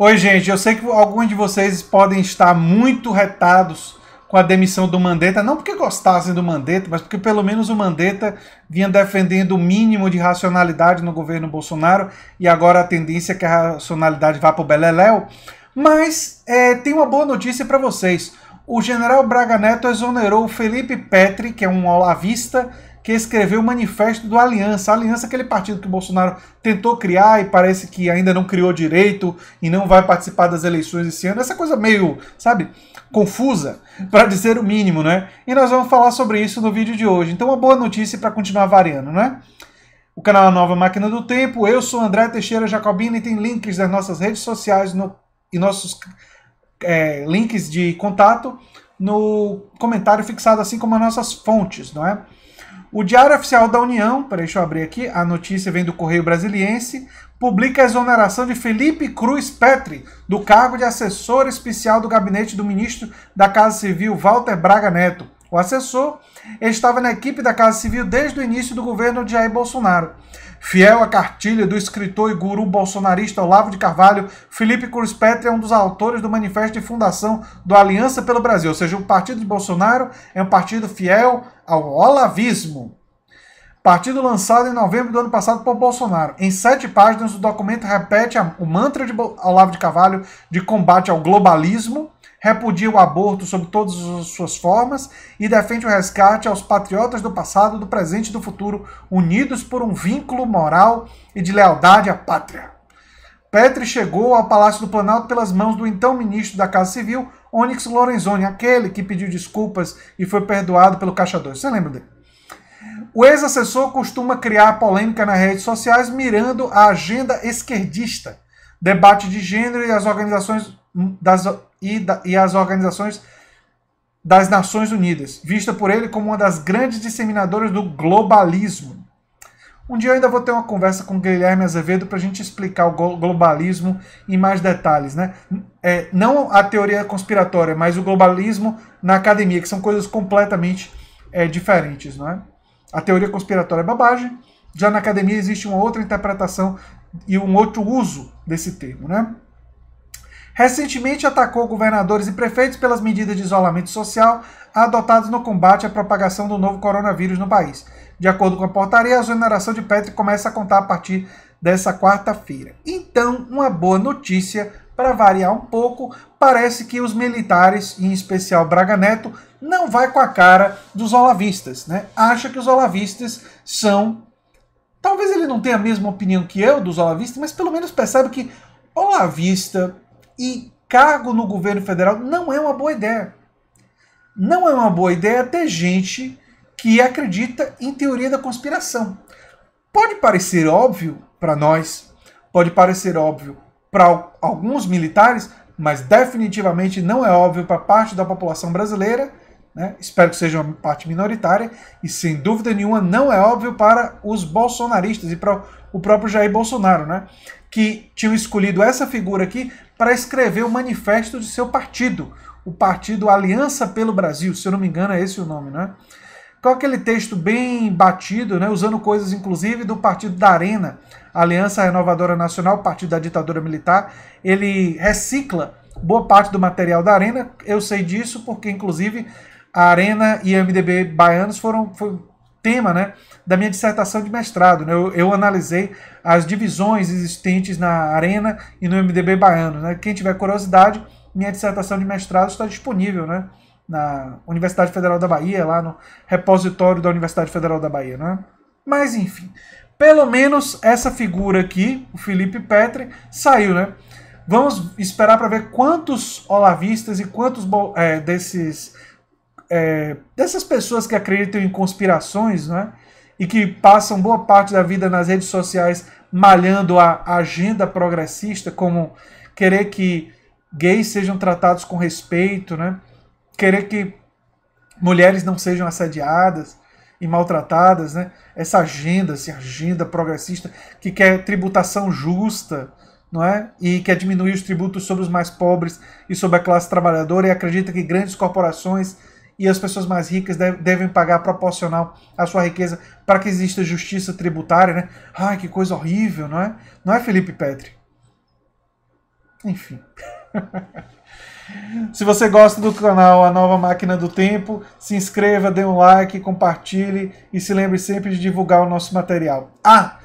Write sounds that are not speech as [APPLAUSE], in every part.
Oi, gente, eu sei que alguns de vocês podem estar muito retados com a demissão do Mandetta, não porque gostassem do Mandetta, mas porque pelo menos o Mandetta vinha defendendo o mínimo de racionalidade no governo Bolsonaro e agora a tendência é que a racionalidade vá para o Beleléu. Mas é, tem uma boa notícia para vocês. O general Braga Neto exonerou o Felipe Petri, que é um olavista, que escreveu o manifesto do Aliança. A Aliança é aquele partido que o Bolsonaro tentou criar e parece que ainda não criou direito e não vai participar das eleições esse ano. Essa coisa meio, sabe, confusa, [LAUGHS] para dizer o mínimo, né? E nós vamos falar sobre isso no vídeo de hoje. Então, uma boa notícia para continuar variando, né? O canal é Nova Máquina do Tempo. Eu sou André Teixeira Jacobina e tem links das nossas redes sociais no, e nossos é, links de contato no comentário fixado, assim como as nossas fontes, não é? O Diário Oficial da União, para deixa eu abrir aqui, a notícia vem do Correio Brasiliense, publica a exoneração de Felipe Cruz Petri do cargo de assessor especial do gabinete do ministro da Casa Civil Walter Braga Neto. O assessor estava na equipe da Casa Civil desde o início do governo de Jair Bolsonaro. Fiel à cartilha do escritor e guru bolsonarista Olavo de Carvalho, Felipe Cruz Petri é um dos autores do manifesto de fundação do Aliança pelo Brasil, ou seja, o partido de Bolsonaro é um partido fiel ao olavismo. Partido lançado em novembro do ano passado por Bolsonaro. Em sete páginas, o documento repete o mantra de Olavo de Carvalho de combate ao globalismo, repudia o aborto sob todas as suas formas e defende o resgate aos patriotas do passado, do presente e do futuro, unidos por um vínculo moral e de lealdade à pátria. Petri chegou ao Palácio do Planalto pelas mãos do então ministro da Casa Civil, Onyx Lorenzoni, aquele que pediu desculpas e foi perdoado pelo Caixa 2. Você lembra dele? O ex-assessor costuma criar polêmica nas redes sociais mirando a agenda esquerdista, debate de gênero e as organizações das, e, da, e as organizações das Nações Unidas, vista por ele como uma das grandes disseminadoras do globalismo. Um dia eu ainda vou ter uma conversa com o Guilherme Azevedo para a gente explicar o globalismo em mais detalhes, né? É, não a teoria conspiratória, mas o globalismo na academia, que são coisas completamente é, diferentes, não é? A teoria conspiratória é babagem, já na academia existe uma outra interpretação e um outro uso desse termo, né? recentemente atacou governadores e prefeitos pelas medidas de isolamento social adotadas no combate à propagação do novo coronavírus no país. De acordo com a portaria, a exoneração de Petri começa a contar a partir dessa quarta-feira. Então, uma boa notícia para variar um pouco, parece que os militares, em especial Braga Neto, não vai com a cara dos olavistas, né? Acha que os olavistas são Talvez ele não tenha a mesma opinião que eu dos olavistas, mas pelo menos percebe que olavista e cargo no governo federal não é uma boa ideia. Não é uma boa ideia ter gente que acredita em teoria da conspiração. Pode parecer óbvio para nós, pode parecer óbvio para alguns militares, mas definitivamente não é óbvio para parte da população brasileira né? Espero que seja uma parte minoritária e, sem dúvida nenhuma, não é óbvio para os bolsonaristas e para o próprio Jair Bolsonaro, né? que tinham escolhido essa figura aqui para escrever o manifesto de seu partido, o partido Aliança pelo Brasil, se eu não me engano é esse o nome, né? Com aquele texto bem batido, né, usando coisas inclusive do Partido da Arena, Aliança Renovadora Nacional, Partido da Ditadura Militar, ele recicla boa parte do material da Arena, eu sei disso porque inclusive a Arena e a MDB baianos foram foi tema né, da minha dissertação de mestrado. Né? Eu, eu, analisei as divisões existentes na Arena e no MDB baiano. Né? Quem tiver curiosidade, minha dissertação de mestrado está disponível né, na Universidade Federal da Bahia, lá no repositório da Universidade Federal da Bahia. Né? Mas, enfim, pelo menos essa figura aqui, o Felipe Petri, saiu, né? Vamos esperar para ver quantos olavistas e quantos é, desses é, dessas pessoas que acreditam em conspirações, né? E que passam boa parte da vida nas redes sociais malhando a agenda progressista, como querer que gays sejam tratados com respeito, né? Querer que mulheres não sejam assediadas e maltratadas, né? Essa agenda, essa agenda progressista que quer tributação justa, não é? E quer diminuir os tributos sobre os mais pobres e sobre a classe trabalhadora e acredita que grandes corporações e as pessoas mais ricas devem pagar proporcional à sua riqueza para que exista justiça tributária, né? Ai, que coisa horrível, não é? Não é, Felipe Petri? Enfim. [LAUGHS] se você gosta do canal A Nova Máquina do Tempo, se inscreva, dê um like, compartilhe e se lembre sempre de divulgar o nosso material. Ah!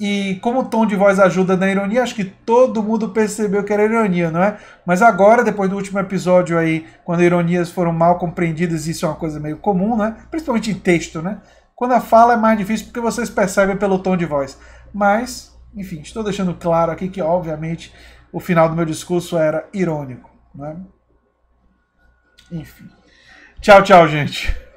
E como o tom de voz ajuda na ironia, acho que todo mundo percebeu que era ironia, não é? Mas agora, depois do último episódio aí, quando ironias foram mal compreendidas, isso é uma coisa meio comum, né? Principalmente em texto, né? Quando a fala é mais difícil porque vocês percebem pelo tom de voz. Mas, enfim, estou deixando claro aqui que, obviamente, o final do meu discurso era irônico, né? Enfim. Tchau, tchau, gente.